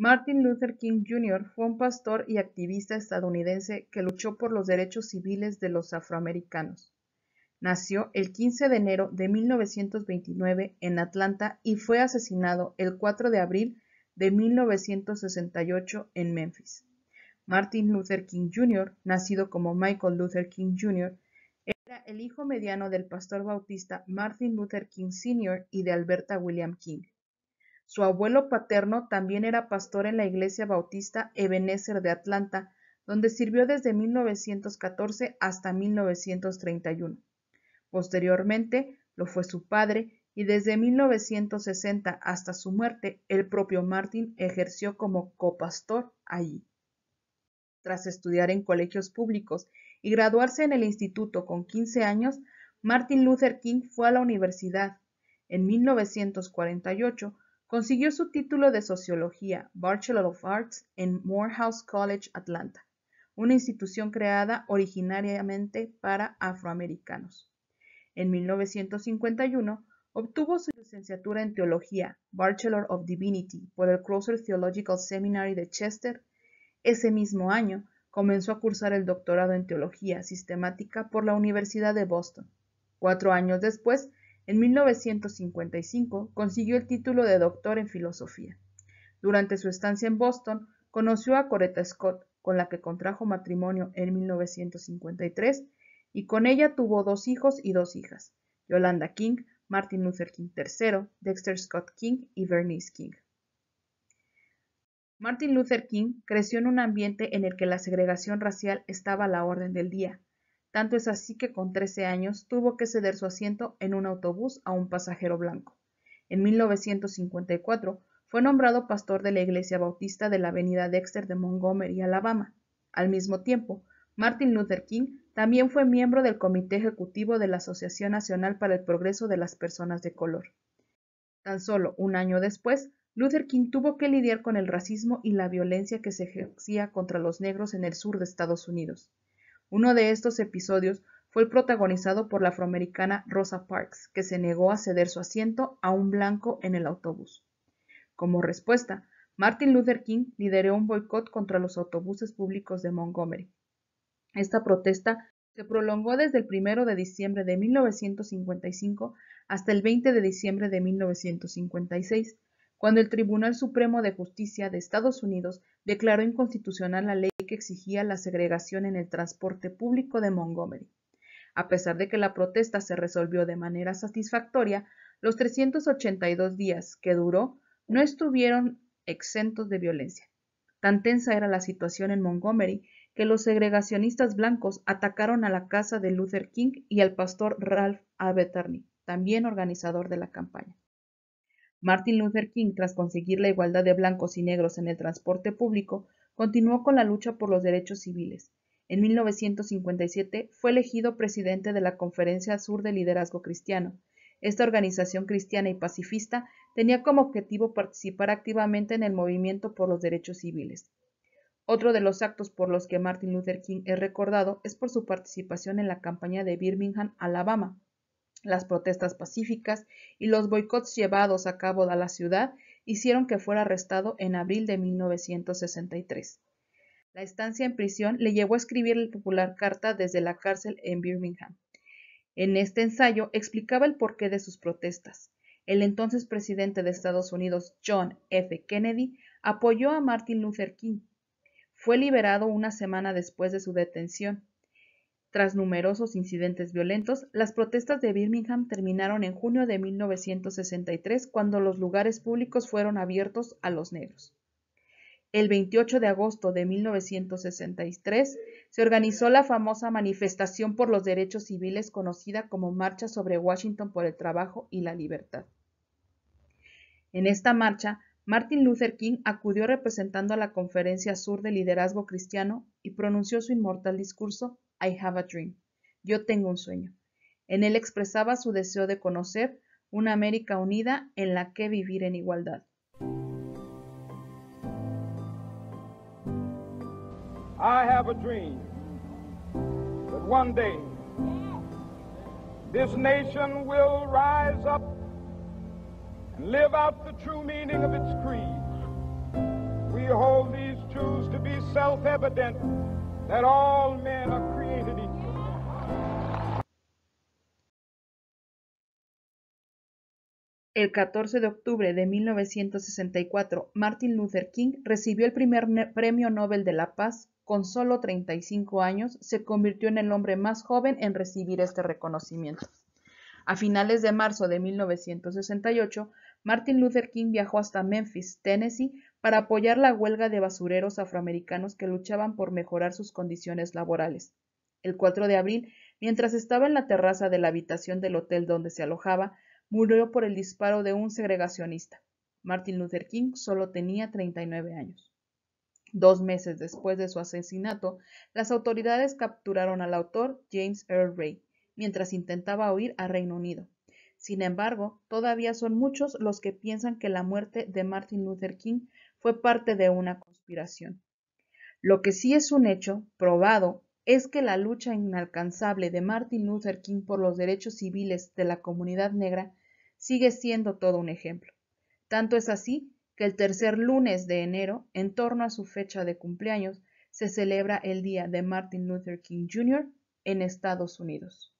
Martin Luther King Jr. fue un pastor y activista estadounidense que luchó por los derechos civiles de los afroamericanos. Nació el 15 de enero de 1929 en Atlanta y fue asesinado el 4 de abril de 1968 en Memphis. Martin Luther King Jr., nacido como Michael Luther King Jr., era el hijo mediano del pastor bautista Martin Luther King Sr. y de Alberta William King. Su abuelo paterno también era pastor en la iglesia bautista Ebenezer de Atlanta, donde sirvió desde 1914 hasta 1931. Posteriormente lo fue su padre y desde 1960 hasta su muerte el propio Martin ejerció como copastor allí. Tras estudiar en colegios públicos y graduarse en el instituto con 15 años, Martin Luther King fue a la universidad. En 1948 Consiguió su título de Sociología, Bachelor of Arts, en Morehouse College, Atlanta, una institución creada originariamente para afroamericanos. En 1951 obtuvo su licenciatura en Teología, Bachelor of Divinity, por el Closer Theological Seminary de Chester. Ese mismo año comenzó a cursar el doctorado en Teología Sistemática por la Universidad de Boston. Cuatro años después, en 1955 consiguió el título de doctor en filosofía. Durante su estancia en Boston, conoció a Coretta Scott, con la que contrajo matrimonio en 1953, y con ella tuvo dos hijos y dos hijas, Yolanda King, Martin Luther King III, Dexter Scott King y Bernice King. Martin Luther King creció en un ambiente en el que la segregación racial estaba a la orden del día, tanto es así que con 13 años tuvo que ceder su asiento en un autobús a un pasajero blanco. En 1954 fue nombrado pastor de la Iglesia Bautista de la Avenida Dexter de Montgomery, Alabama. Al mismo tiempo, Martin Luther King también fue miembro del Comité Ejecutivo de la Asociación Nacional para el Progreso de las Personas de Color. Tan solo un año después, Luther King tuvo que lidiar con el racismo y la violencia que se ejercía contra los negros en el sur de Estados Unidos. Uno de estos episodios fue el protagonizado por la afroamericana Rosa Parks, que se negó a ceder su asiento a un blanco en el autobús. Como respuesta, Martin Luther King lideró un boicot contra los autobuses públicos de Montgomery. Esta protesta se prolongó desde el 1 de diciembre de 1955 hasta el 20 de diciembre de 1956, cuando el Tribunal Supremo de Justicia de Estados Unidos declaró inconstitucional la ley que exigía la segregación en el transporte público de Montgomery. A pesar de que la protesta se resolvió de manera satisfactoria, los 382 días que duró no estuvieron exentos de violencia. Tan tensa era la situación en Montgomery que los segregacionistas blancos atacaron a la casa de Luther King y al pastor Ralph Abernathy, también organizador de la campaña. Martin Luther King, tras conseguir la igualdad de blancos y negros en el transporte público, continuó con la lucha por los derechos civiles. En 1957 fue elegido presidente de la Conferencia Sur de Liderazgo Cristiano. Esta organización cristiana y pacifista tenía como objetivo participar activamente en el movimiento por los derechos civiles. Otro de los actos por los que Martin Luther King es recordado es por su participación en la campaña de Birmingham, Alabama. Las protestas pacíficas y los boicots llevados a cabo a la ciudad hicieron que fuera arrestado en abril de 1963. La estancia en prisión le llevó a escribir la popular carta desde la cárcel en Birmingham. En este ensayo explicaba el porqué de sus protestas. El entonces presidente de Estados Unidos, John F. Kennedy, apoyó a Martin Luther King. Fue liberado una semana después de su detención. Tras numerosos incidentes violentos, las protestas de Birmingham terminaron en junio de 1963 cuando los lugares públicos fueron abiertos a los negros. El 28 de agosto de 1963 se organizó la famosa manifestación por los derechos civiles conocida como Marcha sobre Washington por el Trabajo y la Libertad. En esta marcha, Martin Luther King acudió representando a la Conferencia Sur de Liderazgo Cristiano y pronunció su inmortal discurso I Have a Dream, Yo tengo un sueño. En él expresaba su deseo de conocer una América unida en la que vivir en igualdad. I have a dream that one day this nation will rise up and live out the true meaning of its creed. We hold these truths to be self evident that all men are. el 14 de octubre de 1964, Martin Luther King recibió el primer Premio Nobel de la Paz. Con solo 35 años, se convirtió en el hombre más joven en recibir este reconocimiento. A finales de marzo de 1968, Martin Luther King viajó hasta Memphis, Tennessee, para apoyar la huelga de basureros afroamericanos que luchaban por mejorar sus condiciones laborales. El 4 de abril, mientras estaba en la terraza de la habitación del hotel donde se alojaba, murió por el disparo de un segregacionista. Martin Luther King solo tenía 39 años. Dos meses después de su asesinato, las autoridades capturaron al autor James Earl Ray mientras intentaba huir a Reino Unido. Sin embargo, todavía son muchos los que piensan que la muerte de Martin Luther King fue parte de una conspiración. Lo que sí es un hecho, probado, es que la lucha inalcanzable de Martin Luther King por los derechos civiles de la comunidad negra sigue siendo todo un ejemplo. Tanto es así que el tercer lunes de enero, en torno a su fecha de cumpleaños, se celebra el Día de Martin Luther King Jr. en Estados Unidos.